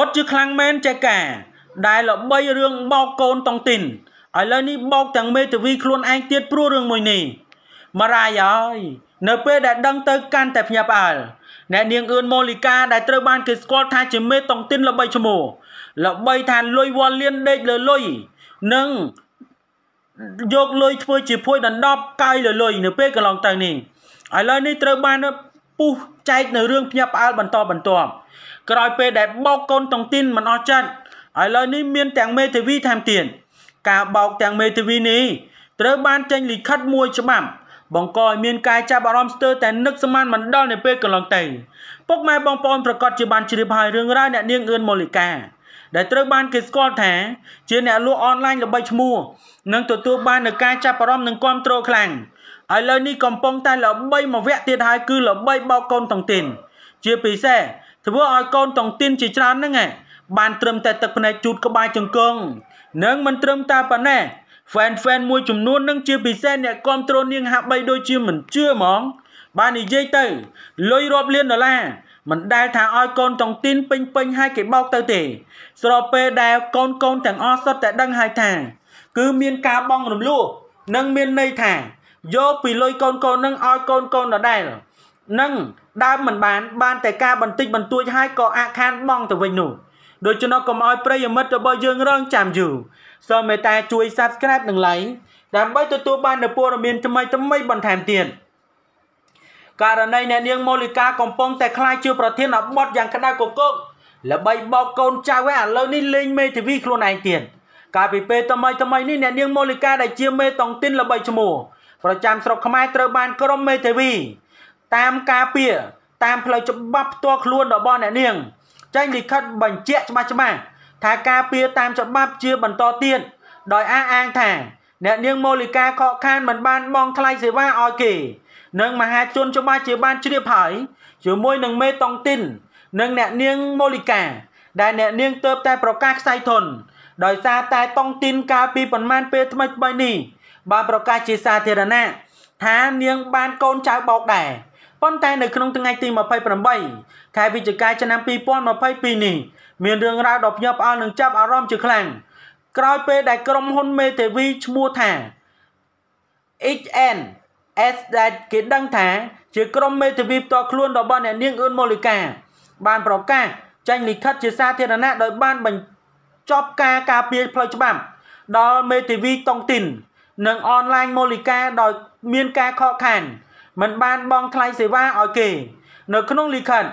ពុតជាខ្លាំងមែនចេកាដែលល្បីរឿងបោកកូនតង់ទីនឥឡូវនេះបោកទាំងមេធាវី ខ្លួនឯងទៀតព្រោះរឿងមួយនេះមារាយហើយនៅពេលដែលដឹងទៅកាន់តែភ្ញាក់ផ្អើលអ្នកនាងអឿនម៉ូលីកាដែលត្រូវបានគេស្គាល់ថាជាមេតុងទីនល្បីឈ្មោះល្បីថាលុយវល់លៀនដេកលើលុយនិងយកលុយធ្វើជាភួយដណ្ដប់កាយលើលុយនៅ ពេលកន្លងទៅនេះឥឡូវនេះត្រូវបានពុះចែកនៅរឿងភ្ញាក់ផ្អើលបន្តបន្ទាប់ក្រោយពេលដែលបោកកូនតុងទីនមិនអស់ចិត្តឥឡូវនេះមានទាំងមេធាវីថែមទៀតការបោកទាំងមេធាវីនេះត្រូវបានចេញលិខិតមួយច្បាប់បង្កឲ្យមានការចាប់អារម្មណ៍ស្ទើរតែនឹកសមានមិនដល់នៅពេលកន្លងទៅពុកម៉ែបងប្អូនប្រកាសជាបានជ្រាបហើយរឿងរ៉ាវអ្នកនាងអឿនមូលីកាដែលត្រូវបានគេស្គាល់ថា ជាអ្នកលក់អនឡាញល្បីឈ្មោះនិងទទួលបាននូវការចាប់អារម្មណ៍និងគាំទ្រខ្លាំងឥឡូវនេះកំពុងតែល្បីមួយវគ្គទៀតហើយគឺល្បីបោកកូនតុងទីនជាពិសេសធ្វើឲ្យកូនតុងទីនជាច្រើនហ្នឹងឯងបានត្រឹមតែទឹកភ្នែកជូតក្បាលចង្គង់និងមិនត្រឹមតែប៉ុណ្ណេះ fan fan មួយចំនួននឹងជាពិសេសអ្នកគ្រប់គ្រងនាងហាក់បីដូចជាមិនជឿហ្មង បាននិយាយទៅលុយរាប់លានដុល្លារមិនដែលថាឲ្យកូនចង់ទីនពេញពេញឲ្យគេបោកទៅទេ ស្របពេលដែល កូនកូនទាំងអស់សុទ្ធតែដឹងហើយថាគឺមានការបងរំលោភនិងមានន័យថាយកពីលុយកូនកូននឹងឲ្យកូនកូនដដែលនឹងដើមមិនបានបានតែការបន្តិចបន្តួចឲ្យក៏អាក់ខានបងទៅវិញនោះដូច្នោះកុំឲ្យប្រិយមិត្តរបស់យើងរងចាំយូរសូមមេត្តាជួយ Subscribe និង Like ដើម្បីទទួលបាននូវព័ត៌មានថ្មីៗបន្ថែមទៀត។ករណីអ្នកនាងម៉ូលីកាកំពុងតែខ្លាចជាប្រធានបទយ៉ាងក្តៅគគុកល្បីបោកកូនចៅឯឥឡូវនេះលេងមេធាវីខ្លួនឯងទៀតកាលពីពេលថ្មីថ្មីនេះអ្នកនាងម៉ូលីកាដែលជាមេតង់ទីនល្បីឈ្មោះប្រចាំស្រុកខ្មែរត្រូវបានក្រុមមេធាវី តាមការពារតាមផ្លូវច្បាប់ផ្ទាល់ខ្លួនរបស់អ្នកនាងចេញលិខិតបញ្ជាក់ច្បាស់ច្បាស់ថាការពារតាមច្បាប់ជាបន្តទៀតដោយអះអាងថាអ្នកនាងម៉ូលីកាខកខានមិនបានបងថ្លៃសេវាឲ្យគេនិងមហាជនច្បាស់ជាបានជ្រាបហើយជាមួយនឹងមេតុងទីន និងអ្នកនាងម៉ូលីកា ដែលអ្នកនាងទៅតែប្រកាសខ្សែធនដោយសារតែតុងទីនកាលពីប្រមាណពេលថ្មីថ្មីនេះបានប្រកាសជាសាធារណៈថានាង បាន កូនចៅបោកដែរប៉ុន្តែនៅក្នុងថ្ងៃទី28ខែវិច្ឆិកាឆ្នាំ2022នេះមានរឿងរ៉ាវដ៏ភ្ញាក់ផ្អើលនិងចាប់អារម្មណ៍ជាខ្លាំងក្រោយពេលដែលក្រុមហ៊ុនមេធាវីឈ្មោះថា HN S ដែលគេដឹងថាជាក្រុមមេធាវីផ្ទាល់ខ្លួនរបស់អ្នកនាងអឿនម៉ូលីកាបានប្រកាសចេញលិខិត ជាសាធារណៈដោយបានបញ្ចប់ការការពារផ្លូវច្បាប់ដល់មេធាវីតុងទីន និងអនឡាញម៉ូលីកាដោយមានការខកខាន មិនបានបង់ថ្លៃសេវាឲ្យគេ នៅក្នុងលិខិត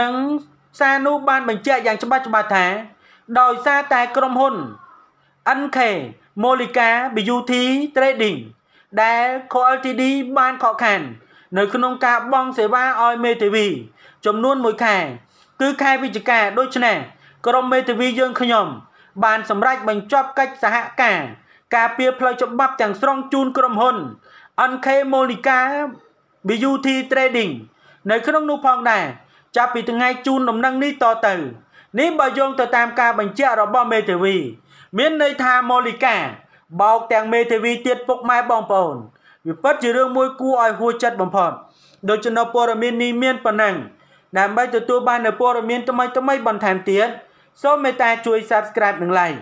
និងសារនោះបានបញ្ជាក់យ៉ាងច្បាស់ច្បាស់ថា ដោយសារតែក្រុមហ៊ុន NK Molika BUT Trading ដែល CoLTD បានខកខាននៅក្នុងការបង់សេវាឲ្យមេធាវី ចំនួន1ខែគឺខែវិច្ឆិកាដូច្នេះក្រុមមេធាវីយើងខ្ញុំ បាន សម្រេចបញ្ចប់កិច្ចសហការការពារផ្លូវច្បាប់ទាំងស្រុងជូនក្រុមហ៊ុន NK Molika BUT Trading នៅ ក្នុងនោះផងដែរចាប់ពីថ្ងៃជូនដំណឹងនេះតទៅ នេះបើយោងទៅតាមការបញ្ជាក់របស់មេធាវីមានន័យថាម៉ូលីកា បោកទាំងមេធាវីទៀតពុកម៉ែបងប្អូនវាពិតជារឿងមួយគួរឲ្យហួចចិត្តបំផុតដូច្នេះព័ត៌មាននេះមានប៉ុណ្ណឹងដើម្បីទទួលបាននូវព័ត៌មានថ្មីៗបន្ថែមទៀតសូមមេត្តាជួយ Subscribe និង Like